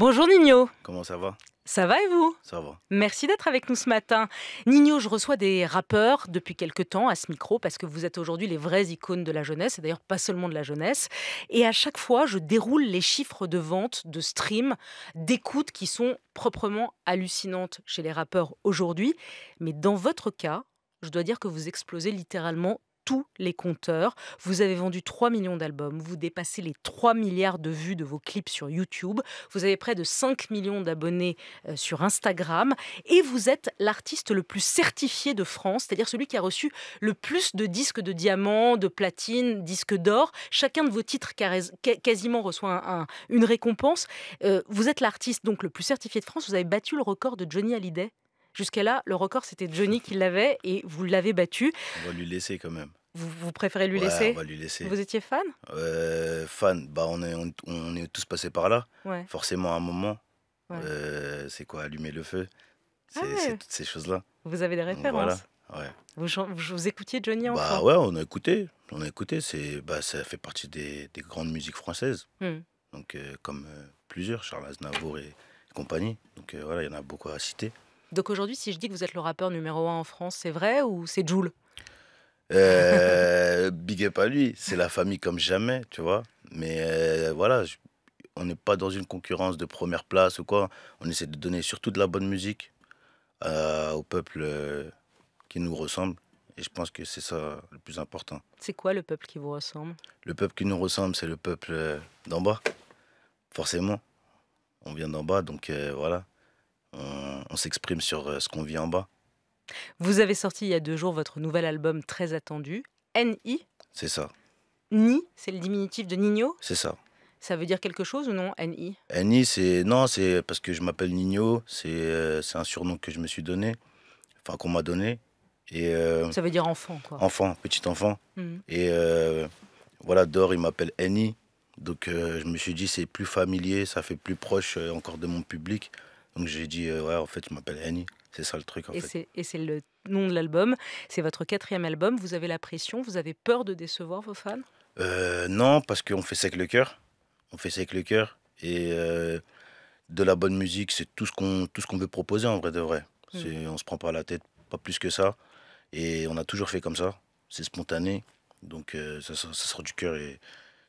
Bonjour Nino. Comment ça va ça va et vous Ça va. Merci d'être avec nous ce matin. Nino, je reçois des rappeurs depuis quelques temps à ce micro parce que vous êtes aujourd'hui les vraies icônes de la jeunesse, et d'ailleurs pas seulement de la jeunesse. Et à chaque fois, je déroule les chiffres de vente, de stream, d'écoute qui sont proprement hallucinantes chez les rappeurs aujourd'hui. Mais dans votre cas, je dois dire que vous explosez littéralement tous les compteurs. Vous avez vendu 3 millions d'albums, vous dépassez les 3 milliards de vues de vos clips sur YouTube, vous avez près de 5 millions d'abonnés euh, sur Instagram et vous êtes l'artiste le plus certifié de France, c'est-à-dire celui qui a reçu le plus de disques de diamants, de platine, disques d'or. Chacun de vos titres quasiment reçoit une récompense. Euh, vous êtes l'artiste donc le plus certifié de France, vous avez battu le record de Johnny Hallyday. Jusqu'à là, le record, c'était Johnny qui l'avait et vous l'avez battu. On va lui laisser quand même. Vous, préférez lui, laisser on va lui laisser Vous étiez fan euh, Fan, bah, on, est, on, est tous passés par là. Forcément, à un moment, euh, c'est quoi Allumer le feu C'est ah toutes ces choses-là. Vous avez des références vous, vous, écoutiez Johnny en Bah ouais, on a écouté. On a écouté. C'est, bah, ça fait partie des, grandes musiques françaises. Hmm. Donc, euh, comme plusieurs, Charles Aznavour et, compagnie. Donc voilà, il y en a beaucoup à citer. Donc aujourd'hui, si je dis que vous êtes le rappeur numéro un en France, c'est vrai ou c'est Joule euh, big up à lui, c'est la famille comme jamais, tu vois. Mais euh, voilà, on n'est pas dans une concurrence de première place ou quoi. On essaie de donner surtout de la bonne musique euh, au peuple qui nous ressemble. Et je pense que c'est ça le plus important. C'est quoi le peuple qui vous ressemble Le peuple qui nous ressemble, c'est le peuple d'en bas. Forcément, on vient d'en bas, donc voilà, on s'exprime sur ce qu'on vit en bas. Vous avez sorti il y a deux jours votre nouvel album très attendu, N.I. C'est ça. Ni, c'est le diminutif de Nino C'est ça. Ça veut dire quelque chose ou non, N.I. N.I. c'est. Non, c'est parce que je m'appelle Nino, euh, c'est un surnom que je me suis donné, enfin qu'on m'a donné. Et, euh, ça veut dire enfant, quoi. Enfant, petit enfant. Hmm. Et euh, voilà, Dor, il m'appelle N.I. Donc je me suis dit, c'est plus familier, ça fait plus proche encore de mon public. Donc j'ai dit, euh, ouais, en fait, je m'appelle Annie. C'est ça le truc en et fait. Et c'est le nom de l'album. C'est votre quatrième album. Vous avez la pression, vous avez peur de décevoir vos fans euh, Non, parce qu'on fait ça avec le cœur. On fait ça avec le cœur. Et euh, de la bonne musique, c'est tout ce qu'on qu'on veut proposer en vrai de vrai. On hmm. On se prend pas la tête, pas plus que ça. Et on a toujours fait comme ça. C'est spontané. Donc ça, ça, sort du cœur et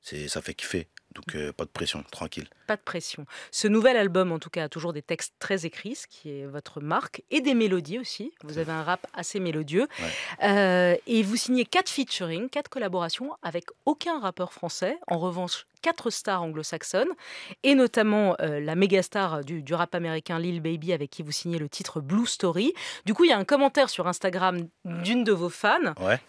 ça fait kiffer. Donc euh, pas de pression, tranquille. Pas de pression. Ce nouvel album, en tout cas, a toujours des textes très écrits, ce qui est votre marque, et des mélodies aussi. Vous avez un rap assez mélodieux. Euh, et vous signez quatre featuring, quatre collaborations avec aucun rappeur français. En revanche, quatre stars anglo-saxonnes, et notamment euh, la méga star du, rap américain Lil Baby, avec qui vous signez le titre Blue Story. Du coup, il y a un commentaire sur Instagram d'une de vos fans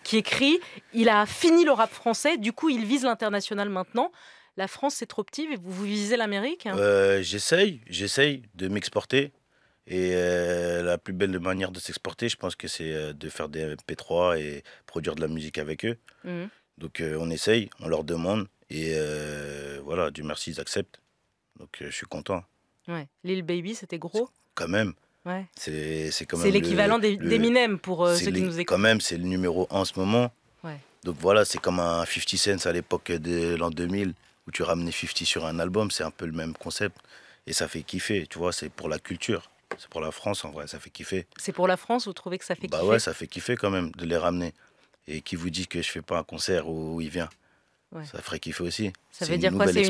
qui écrit Il a fini le rap français, du coup, il vise l'international maintenant la France, c'est trop petit, vous, vous visez l'Amérique hein euh, J'essaye, j'essaye de m'exporter. Et euh, la plus belle manière de s'exporter, je pense que c'est euh, de faire des MP3 et produire de la musique avec eux. Mmh. Donc on essaye, on leur demande. Et voilà, du merci, ils acceptent. Donc je suis content. Ouais. Lil Baby, c'était gros Quand même. Ouais. C'est l'équivalent d'Eminem pour ceux qui nous écoutent. Quand même, c'est le numéro 1 en ce moment. Ouais. Donc voilà, c'est comme un 50 cents à l'époque de l'an 2000 ou tu ramenais 50 sur un album, c'est un peu le même concept. Et ça fait kiffer, tu vois, c'est pour la culture. C'est pour la France en vrai, ça fait kiffer. C'est pour la France, vous trouvez que ça fait bah kiffer Bah ouais, ça fait kiffer quand même de les ramener. Et qui vous dit que je fais pas un concert où il vient Ça ferait kiffer aussi. Ça veut dire quoi C'est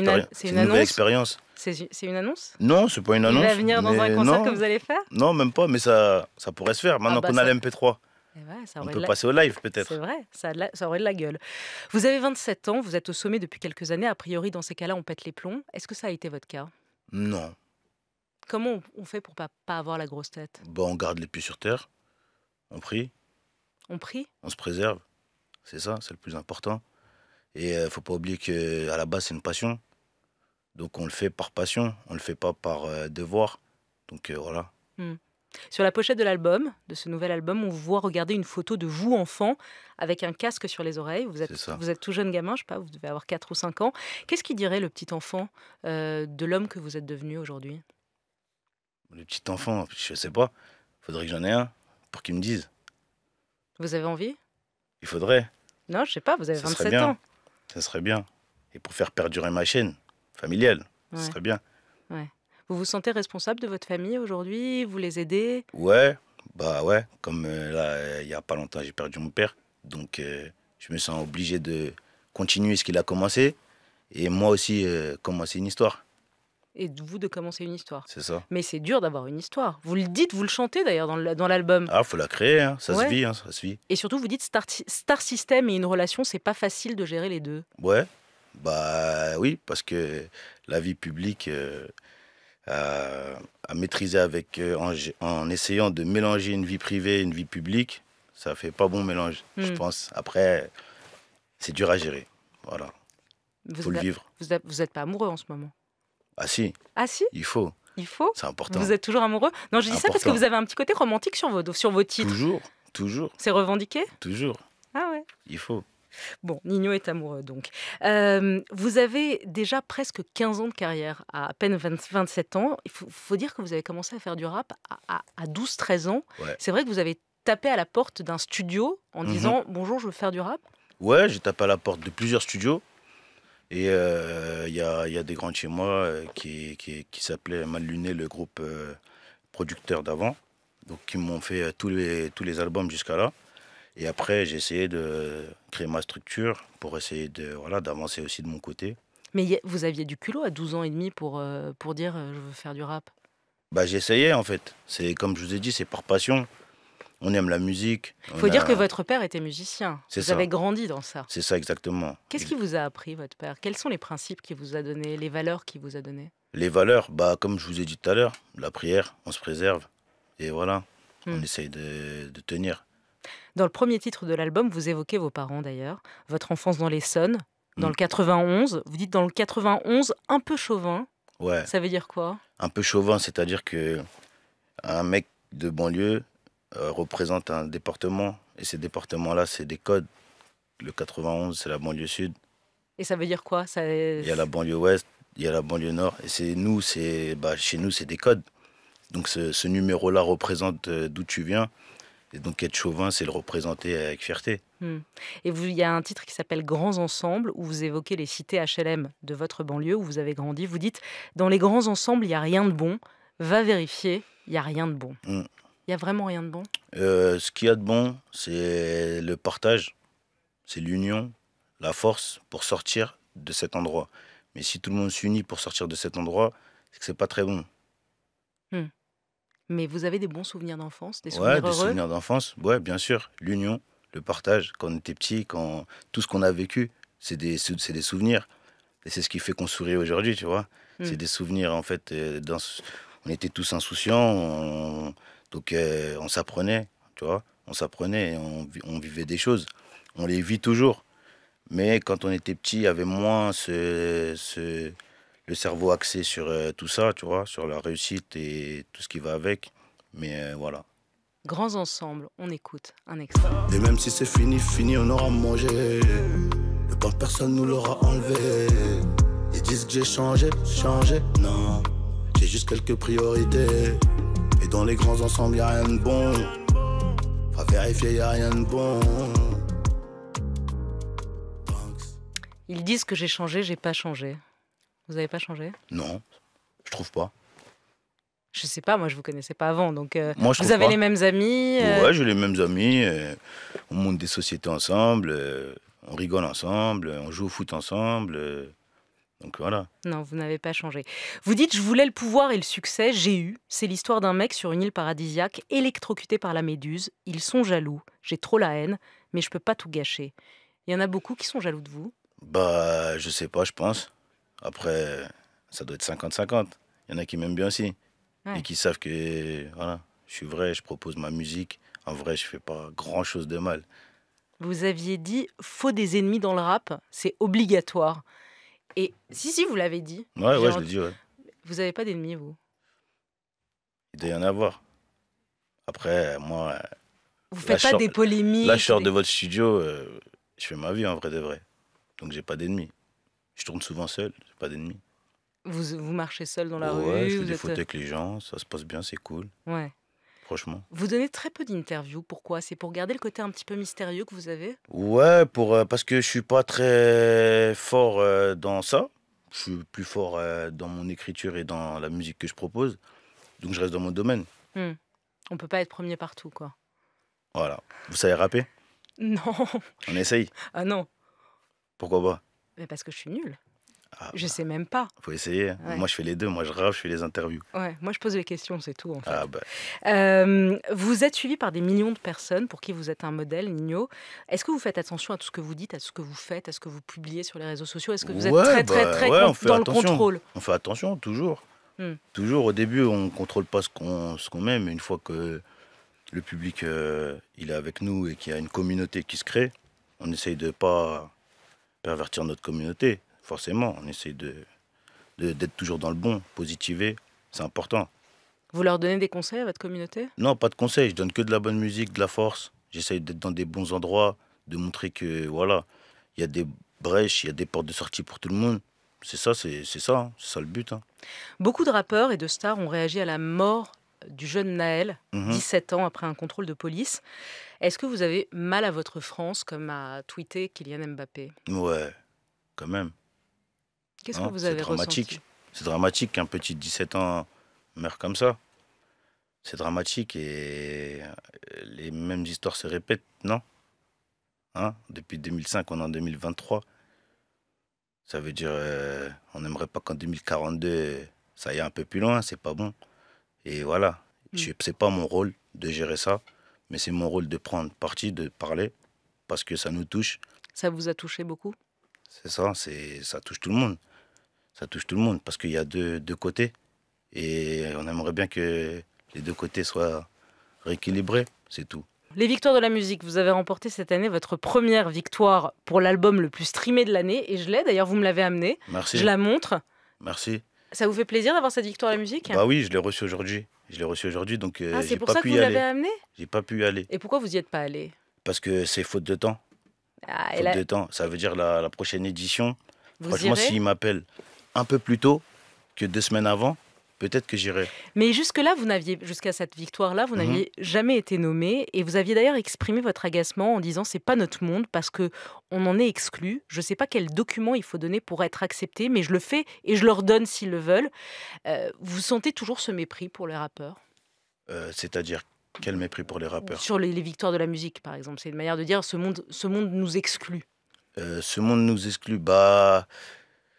une, nouvelle expérience. C'est une annonce Non, c'est pas une annonce. Il va venir dans un concert que vous allez faire Non, même pas, mais ça, ça pourrait se faire. Maintenant ah qu'on bah a l'MP3, eh on peut passer au live peut-être. C'est vrai, ça, aurait de la gueule. Vous avez 27 ans, vous êtes au sommet depuis quelques années. A priori, dans ces cas-là, on pète les plombs. Est-ce que ça a été votre cas Non. Comment on fait pour pas, pas avoir la grosse tête bon, bah, On garde les pieds sur terre, on prie. On prie On se préserve. C'est ça, c'est le plus important. Et ne euh, faut pas oublier qu'à la base, c'est une passion. Donc on le fait par passion, on ne le fait pas par euh, devoir. Donc euh, voilà. Hmm. Sur la pochette de l'album, de ce nouvel album, on vous voit regarder une photo de vous enfant avec un casque sur les oreilles. Vous êtes, vous êtes tout jeune gamin, je ne sais pas, vous devez avoir 4 ou 5 ans. Qu'est-ce qui dirait le petit enfant euh, de l'homme que vous êtes devenu aujourd'hui Le petit enfant, je sais pas. il Faudrait que j'en ai un pour qu'il me dise. Vous avez envie Il faudrait. Non, je sais pas, vous avez 27 ans. Ça serait bien. Et pour faire perdurer ma chaîne familiale, ce serait bien. Ouais. Vous vous sentez responsable de votre famille aujourd'hui Vous les aidez Ouais, bah ouais. Comme euh, là, il y n'y a pas longtemps, j'ai perdu mon père. Donc, euh, je me sens obligé de continuer ce qu'il a commencé. Et moi aussi, euh, commencer une histoire. Et vous, de commencer une histoire. C'est ça. Mais c'est dur d'avoir une histoire. Vous le dites, vous le chantez d'ailleurs dans l'album. Ah, faut la créer, hein. ça se vit, hein, ça se vit. Et surtout, vous dites star, star system et une relation, c'est pas facile de gérer les deux. Ouais, bah oui, parce que la vie publique, euh, à, maîtriser avec, euh, en, essayant de mélanger une vie privée et une vie publique. Ça fait pas bon mélange, je hmm. pense. Après, c'est dur à gérer. Voilà. Vous le vivre. Vous êtes, pas amoureux en ce moment Ah si. Ah si Il faut. Il faut. C'est important. Vous êtes toujours amoureux Non, je dis ça parce que vous avez un petit côté romantique sur vos, sur vos titres. Toujours, toujours. C'est revendiqué Toujours. Ah ouais. Il faut. Bon, Nino est amoureux donc. Euh, vous avez déjà presque 15 ans de carrière, à, à peine 27 ans. Il faut, dire que vous avez commencé à faire du rap à, 12-13 ans. C'est vrai que vous avez tapé à la porte d'un studio en mhm. disant bonjour, je veux faire du rap Ouais, j'ai tapé à la porte de plusieurs studios. Et euh, il y, a, des grands chez moi euh, qui, qui, qui s'appelaient Maluné, le groupe producteur d'avant, donc qui m'ont fait tous les, tous les albums jusqu'à là. Et après, j'ai essayé de créer ma structure pour essayer de voilà d'avancer aussi de mon côté. Mais vous aviez du culot à 12 ans et demi pour, euh, pour dire euh, je veux faire du rap Bah j'essayais en fait. C'est comme je vous ai dit, c'est par passion. On aime la musique. Il faut dire que votre père était musicien. Vous avez grandi dans ça. C'est ça exactement. Qu'est-ce qui vous a appris votre père Quels sont les principes qu'il vous a donnés, les valeurs qu'il vous a données Les valeurs, bah comme je vous ai dit tout à l'heure, la prière, on se préserve et voilà, on hmm. essaye de, de tenir. Dans le premier titre de l'album, vous évoquez vos parents d'ailleurs, votre enfance dans l'Essonne, dans le 91. Mm. Vous dites dans le 91, un peu chauvin. Ouais. Ça veut dire quoi Un peu chauvin, c'est-à-dire que un mec de banlieue euh, représente un département. Et ces départements-là, c'est des codes. Le 91, c'est la banlieue sud. Et ça veut dire quoi ça... Il y a la banlieue ouest, il y a la banlieue nord. Et c'est nous, c'est bah, chez nous, c'est des codes. Donc ce, ce numéro-là représente euh, d'où tu viens. Et donc être chauvin, c'est le représenter avec fierté. Hmm. Et vous, il y a un titre qui s'appelle Grands Ensembles, où vous évoquez les cités HLM de votre banlieue, où vous avez grandi. Vous dites, dans les grands ensembles, il n'y a rien de bon. Va vérifier, il n'y a rien de bon. Hmm. Il n'y a vraiment rien de bon euh, Ce qu'il y a de bon, c'est le partage, c'est l'union, la force pour sortir de cet endroit. Mais si tout le monde s'unit pour sortir de cet endroit, c'est que n'est pas très bon. Hmm. Mais vous avez des bons souvenirs d'enfance, des souvenirs ouais, des souvenirs d'enfance, ouais, bien sûr. L'union, le partage, quand on était petit, quand tout ce qu'on a vécu, c'est des, c'est des souvenirs. Et c'est ce qui fait qu'on sourit aujourd'hui, tu vois. C'est hmm. des souvenirs, en fait. Euh, dans, on était tous insouciants, donc euh, on s'apprenait, tu vois. On s'apprenait, on, on vivait des choses. On les vit toujours. Mais quand on était petit, il y avait moins ce, ce, le cerveau axé sur euh, tout ça, tu vois, sur la réussite et tout ce qui va avec. Mais euh, voilà. Grands ensembles, on écoute un extra Et même si c'est fini, fini, on aura mangé. Le pain, personne nous l'aura enlevé. Ils disent que j'ai changé, changé. Non, j'ai juste quelques priorités. Et dans les grands ensembles, y a rien de bon. Pas vérifier, y a rien de bon. Ils disent que j'ai changé, j'ai pas changé. Vous n'avez pas changé Non, je trouve pas. Je sais pas, moi je vous connaissais pas avant, donc euh, moi, vous avez les mêmes amis. Euh oui, j'ai les mêmes amis. Euh, on monte des sociétés ensemble, on rigole ensemble, on joue au foot ensemble. donc voilà. Non, vous n'avez pas changé. Vous dites, je voulais le pouvoir et le succès, j'ai eu. C'est l'histoire d'un mec sur une île paradisiaque, électrocuté par la méduse. Ils sont jaloux. J'ai trop la haine, mais je peux pas tout gâcher. Il y en a beaucoup qui sont jaloux de vous. Bah, je sais pas, je pense. Après, ça doit être 50-50. Il y en a qui m'aiment bien aussi. Et qui savent que voilà, je suis vrai, je propose ma musique. En vrai, je fais pas grand-chose de mal. Vous aviez dit, faut des ennemis dans le rap, c'est obligatoire. Et si, si, vous l'avez dit. Ouais, ouais, je l'ai dit, Vous n'avez pas d'ennemis, vous Il doit y en avoir. Après, moi. Vous faites pas des polémiques Là, je sors de votre studio, euh, je fais ma vie en vrai de vrai. Donc, j'ai pas d'ennemis. Je tourne souvent seul, j'ai pas d'ennemis. Vous, vous marchez seul dans la rue Oui, je fais des euh, avec les gens, ça se passe bien, c'est cool. Ouais. Franchement. Vous donnez très peu d'interviews, pourquoi C'est pour garder le côté un petit peu mystérieux que vous avez Ouais, pour, euh, parce que je suis pas très fort euh, dans ça. Je suis plus fort dans mon écriture et dans la musique que je propose. Donc je reste dans mon domaine. On hmm. On peut pas être premier partout, quoi. Voilà. Vous savez rapper Non. On essaye Ah non. Pourquoi pas mais parce que je suis nul, Ah, je bah, sais même pas. Faut essayer. Moi, je fais les deux. Moi, je rave, je fais les interviews. moi, je pose les questions, c'est tout. Ah bah. euh, vous êtes suivi par des millions de personnes pour qui vous êtes un modèle, Nino. Est-ce que vous faites attention à tout ce que vous dites, à ce que vous faites, à ce que vous publiez sur les réseaux sociaux Est-ce que vous êtes très, très, bah, très dans attention. le contrôle On fait attention, toujours. Hmm. Toujours, au début, on contrôle pas ce qu'on met, mais une fois que le public euh, il est avec nous et qu'il y a une communauté qui se crée, on essaye de pas pervertir notre communauté. Forcément, on essaie d'être de, d'être toujours dans le bon, positiver, c'est important. Vous leur donnez des conseils à votre communauté Non, pas de conseils, je donne que de la bonne musique, de la force. j'essaye d'être dans des bons endroits, de montrer que voilà, il y a des brèches, il y a des portes de sortie pour tout le monde. C'est ça, c'est ça, hein. c'est ça le but. Hein. Beaucoup de rappeurs et de stars ont réagi à la mort du jeune Naël, 17 mhm. ans après un contrôle de police. Est-ce que vous avez mal à votre France, comme a tweeté Kylian Mbappé Ouais, quand même. Qu'est-ce hein, que vous avez dramatique. ressenti C'est dramatique qu'un petit de 17 ans meure comme ça. C'est dramatique et euh, les mêmes histoires se répètent, non hein Depuis 2005, on est en 2023. Ça veut dire, euh, on n'aimerait pas qu'en 2042, ça aille un peu plus loin, c'est pas bon. Et voilà, hmm. c'est pas mon rôle de gérer ça. Mais c'est mon rôle de prendre parti, de parler, parce que ça nous touche. Ça vous a touché beaucoup C'est ça, c'est ça touche tout le monde. Ça touche tout le monde, parce qu'il y a deux, deux côtés. Et on aimerait bien que les deux côtés soient rééquilibrés, c'est tout. Les victoires de la musique, vous avez remporté cette année votre première victoire pour l'album le plus streamé de l'année, et je l'ai d'ailleurs, vous me l'avez amené. Merci. Je la montre. Merci. Ça vous fait plaisir d'avoir cette victoire à la musique Bah oui, je l'ai reçue aujourd'hui. Je l'ai reçu aujourd'hui, donc aller. Euh, ah, j'ai pas ça que vous l'avez amené J'ai pas pu y aller. Et pourquoi vous y êtes pas allé Parce que c'est faute de temps. Ah, faute de temps. Ça veut dire la, prochaine édition. Franchement, s'il m'appelle un peu plus tôt que deux semaines avant, peut-être que j'irai. Mais jusque-là, vous n'aviez, jusqu'à cette victoire-là, vous mhm. n'aviez jamais été nommé et vous aviez d'ailleurs exprimé votre agacement en disant c'est pas notre monde parce que on en est exclu. Je ne sais pas quel document il faut donner pour être accepté, mais je le fais et je leur donne s'ils le veulent. Euh, vous sentez toujours ce mépris pour les rappeurs euh, C'est-à-dire quel mépris pour les rappeurs Sur les, victoires de la musique, par exemple, c'est une manière de dire ce monde, ce monde nous exclut. Euh, ce monde nous exclut, bah,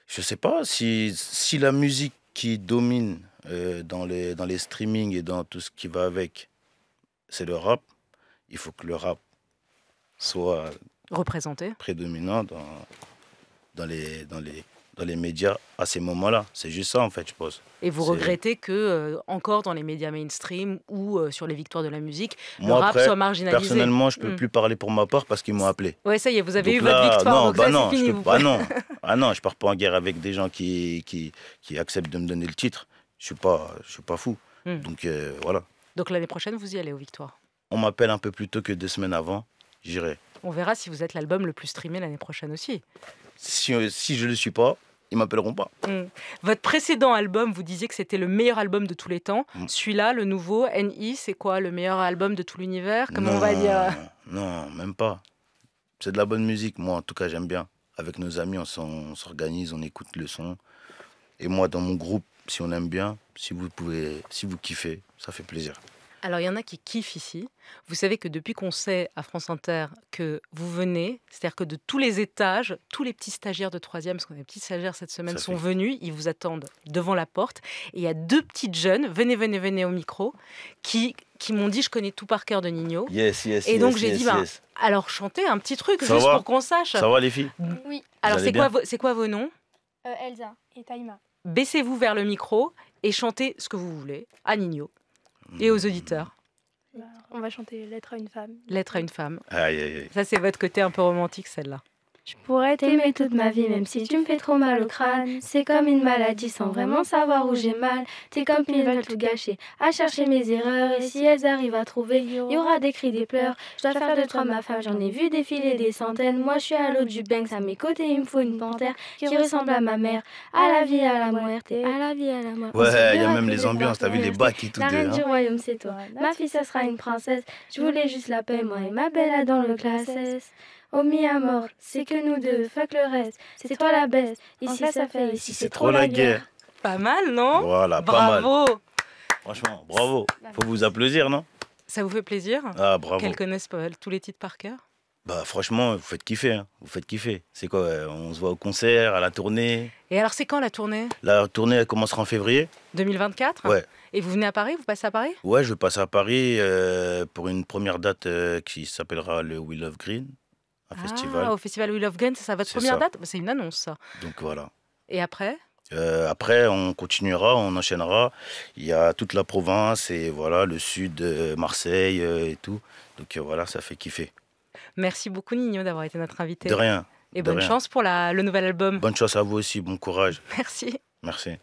je sais pas si si la musique domine euh, dans, les, dans les streamings et dans tout ce qui va avec, c'est le rap. Il faut que le rap soit représenté, prédominant dans, dans, les, dans les dans les médias à ces moments-là. C'est juste ça, en fait, je pense. Et vous regrettez que, euh, encore dans les médias mainstream ou euh, sur les victoires de la musique, Moi, le rap soit marginalisé Personnellement, je ne peux hmm. plus parler pour ma part parce qu'ils m'ont appelé. Oui, ça y est, vous avez eu votre victoire. Non, donc bah non, fini, je non, ah non, je pars pas en guerre avec des gens qui, qui, qui acceptent de me donner le titre. Je suis pas, je suis pas fou. Hmm. Donc euh, voilà. Donc l'année prochaine, vous y allez aux victoires On m'appelle un peu plus tôt que deux semaines avant, j'irai. On verra si vous êtes l'album le plus streamé l'année prochaine aussi. Si, si je ne le suis pas, ils m'appelleront pas. Hmm. Votre précédent album, vous disiez que c'était le meilleur album de tous les temps. Hmm. Celui-là, le nouveau, NI, c'est quoi Le meilleur album de tout l'univers Comment on va dire Non, même pas. C'est de la bonne musique. Moi, en tout cas, j'aime bien. Avec nos amis, on s'organise, on écoute le son. Et moi, dans mon groupe, si on aime bien, si vous pouvez, si vous kiffez, ça fait plaisir. Alors, il y en a qui kiffent ici. Vous savez que depuis qu'on sait à France Inter que vous venez, c'est-à-dire que de tous les étages, tous les petits stagiaires de troisième, parce qu'on a des petits stagiaires cette semaine, sont venus. Ils vous attendent devant la porte. Et il y a deux petites jeunes, venez, venez, venez au micro, qui, qui m'ont dit je connais tout par cœur de Nino. Yes, yes, Et donc, j'ai dit ben, alors chantez un petit truc juste pour qu'on sache. Ça va, les filles Oui. Alors, c'est quoi, c'est quoi vos noms euh, Elsa et Taïma. Baissez-vous vers le micro et chantez ce que vous voulez à Nino et aux auditeurs. On va chanter Lettre à une femme. Lettre à une femme. Ça, c'est votre côté un peu romantique, celle-là. Je pourrais t'aimer toute ma vie, même si tu me fais trop mal au crâne. C'est comme une maladie sans vraiment savoir où j'ai mal. Tes une veulent tout gâcher, à chercher mes erreurs. Et si elles arrivent à trouver, il y aura des cris, des pleurs. Je dois faire de toi ma femme, j'en ai vu défiler des centaines. Moi, je suis à l'eau du Banks, à mes côtés, il me faut une panthère qui ressemble à ma mère. À la vie, à la Et à la vie, à la mort. Ouais, il y a même les ambiances, t'as vu les bas et tout. La reine du royaume, c'est toi. Ma fille, ça sera une princesse. Je voulais juste la paix, moi et ma belle a dans le classe. Oh mis à mort, c'est que nous deux, fuck le reste. C'est toi la baisse, ici ça fait, ici c'est trop la guerre. Pas mal, non Voilà, pas mal. Franchement, bravo. Faut vous applaudir, non Ça vous fait plaisir Ah, bravo. Qu'elles connaissent pas, tous les titres par cœur bah franchement, vous faites kiffer, hein. vous faites kiffer. C'est quoi euh, On se voit au concert, à la tournée. Et alors c'est quand la tournée La tournée elle commencera en février. 2024 Ouais. Et vous venez à Paris Vous passez à Paris Ouais, je passe à Paris euh, pour une première date euh, qui s'appellera le We Love Green. Ah, festival. Au festival We Love Guns, c'est votre première date C'est une annonce, ça. Donc voilà. Et après euh, après, on continuera, on enchaînera. Il y a toute la province et voilà, le sud, euh, Marseille euh, et tout. Donc voilà, ça fait kiffer. Merci beaucoup, Nino, d'avoir été notre invité. De rien. Et bonne chance pour le nouvel album. Bonne chance à vous aussi, bon courage. Merci. Merci.